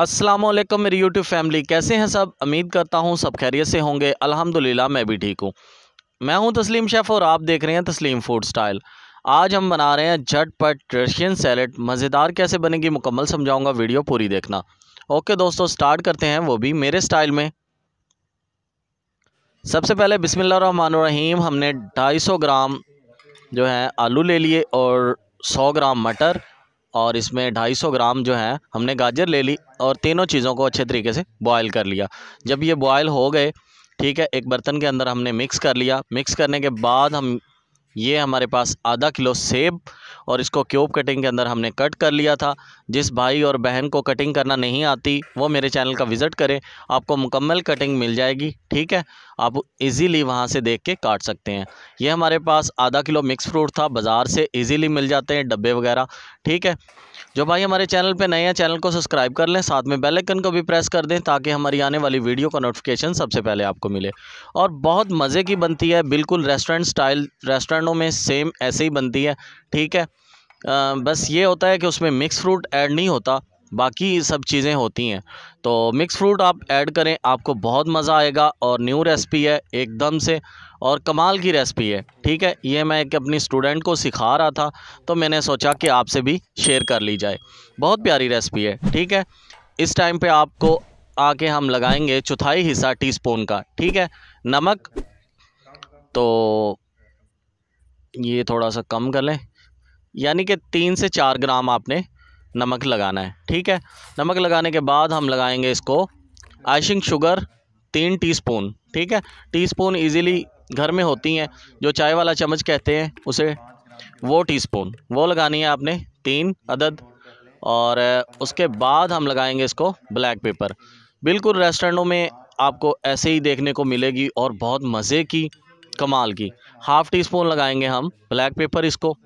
अस्सलाम वालेकुम मेरी यूट्यूब फैमिली कैसे हैं सब उम्मीद करता हूँ सब खैरियत से होंगे अल्हम्दुलिल्लाह मैं भी ठीक हूँ मैं हूँ तस्लीम शेफ़ और आप देख रहे हैं तस्लीम फूड स्टाइल आज हम बना रहे हैं झटपट रशियन सैलड मज़ेदार कैसे बनेगी मुकम्मल समझाऊँगा वीडियो पूरी देखना ओके दोस्तों स्टार्ट करते हैं वो भी मेरे स्टाइल में सबसे पहले बिसमीम हमने सौ ग्राम जो है आलू ले लिए और सौ ग्राम मटर और इसमें 250 ग्राम जो है हमने गाजर ले ली और तीनों चीज़ों को अच्छे तरीके से बॉयल कर लिया जब ये बॉयल हो गए ठीक है एक बर्तन के अंदर हमने मिक्स कर लिया मिक्स करने के बाद हम ये हमारे पास आधा किलो सेब और इसको क्यूब कटिंग के अंदर हमने कट कर लिया था जिस भाई और बहन को कटिंग करना नहीं आती वो मेरे चैनल का विज़िट करें आपको मुकम्मल कटिंग मिल जाएगी ठीक है आप इजीली वहाँ से देख के काट सकते हैं ये हमारे पास आधा किलो मिक्स फ्रूट था बाज़ार से इजीली मिल जाते हैं डब्बे वगैरह ठीक है जो भाई हमारे चैनल पर नए हैं चैनल को सब्सक्राइब कर लें साथ में बेलकन को भी प्रेस कर दें ताकि हमारी आने वाली वीडियो का नोटिफिकेशन सबसे पहले आपको मिले और बहुत मज़े की बनती है बिल्कुल रेस्टोरेंट स्टाइल रेस्टोरेंट कारणों में सेम ऐसे ही बनती है ठीक है आ, बस ये होता है कि उसमें मिक्स फ्रूट ऐड नहीं होता बाकी सब चीज़ें होती हैं तो मिक्स फ्रूट आप ऐड करें आपको बहुत मज़ा आएगा और न्यू रेसिपी है एकदम से और कमाल की रेसिपी है ठीक है ये मैं एक अपनी स्टूडेंट को सिखा रहा था तो मैंने सोचा कि आपसे भी शेयर कर ली जाए बहुत प्यारी रेसिपी है ठीक है इस टाइम पे आपको आके हम लगाएंगे चौथाई हिस्सा टीस्पून का ठीक है नमक तो ये थोड़ा सा कम कर लें यानी कि तीन से चार ग्राम आपने नमक लगाना है ठीक है नमक लगाने के बाद हम लगाएंगे इसको आइशिंग शुगर तीन टीस्पून ठीक है टीस्पून इजीली घर में होती हैं जो चाय वाला चम्मच कहते हैं उसे वो टीस्पून वो लगानी है आपने तीन अदद और उसके बाद हम लगाएंगे इसको ब्लैक पेपर बिल्कुल रेस्टोरेंटों में आपको ऐसे ही देखने को मिलेगी और बहुत मज़े की कमाल की हाफ़ टी स्पून लगाएंगे हम ब्लैक पेपर इसको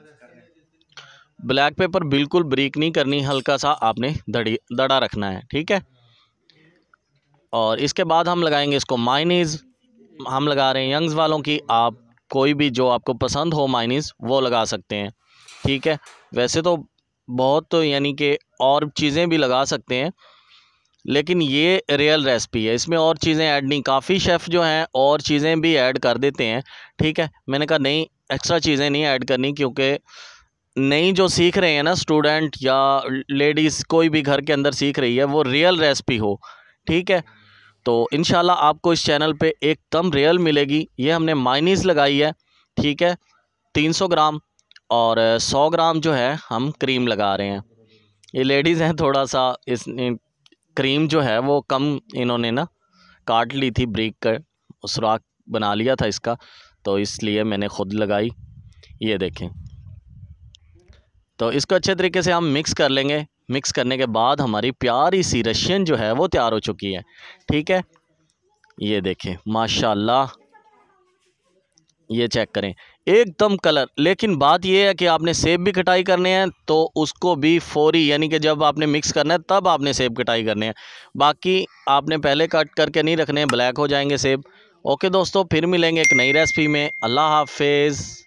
ब्लैक पेपर बिल्कुल ब्रीक नहीं करनी हल्का सा आपने दड़ी दड़ा रखना है ठीक है और इसके बाद हम लगाएंगे इसको माइनीज़ हम लगा रहे हैं यंग्स वालों की आप कोई भी जो आपको पसंद हो माइनीज़ वो लगा सकते हैं ठीक है वैसे तो बहुत तो यानी कि और चीज़ें भी लगा सकते हैं लेकिन ये रियल रेसिपी है इसमें और चीज़ें ऐड नहीं काफ़ी शेफ़ जो हैं और चीज़ें भी ऐड कर देते हैं ठीक है मैंने कहा नहीं एक्स्ट्रा चीज़ें नहीं ऐड करनी क्योंकि नई जो सीख रहे हैं ना स्टूडेंट या लेडीज़ कोई भी घर के अंदर सीख रही है वो रियल रेसिपी हो ठीक है तो इन आपको इस चैनल एक एकदम रियल मिलेगी ये हमने माइनीस लगाई है ठीक है तीन ग्राम और सौ ग्राम जो है हम क्रीम लगा रहे हैं ये लेडीज़ हैं थोड़ा सा इस क्रीम जो है वो कम इन्होंने ना काट ली थी ब्रेक कर सुराख बना लिया था इसका तो इसलिए मैंने ख़ुद लगाई ये देखें तो इसको अच्छे तरीके से हम मिक्स कर लेंगे मिक्स करने के बाद हमारी प्यारी सी रशियन जो है वो तैयार हो चुकी है ठीक है ये देखें माशाल्लाह ये चेक करें एकदम कलर लेकिन बात यह है कि आपने सेब भी कटाई करने हैं तो उसको भी फौरी यानी कि जब आपने मिक्स करना है तब आपने सेब कटाई करने हैं बाकी आपने पहले कट करके नहीं रखने ब्लैक हो जाएंगे सेब ओके दोस्तों फिर मिलेंगे एक नई रेसिपी में अल्लाह हाफिज़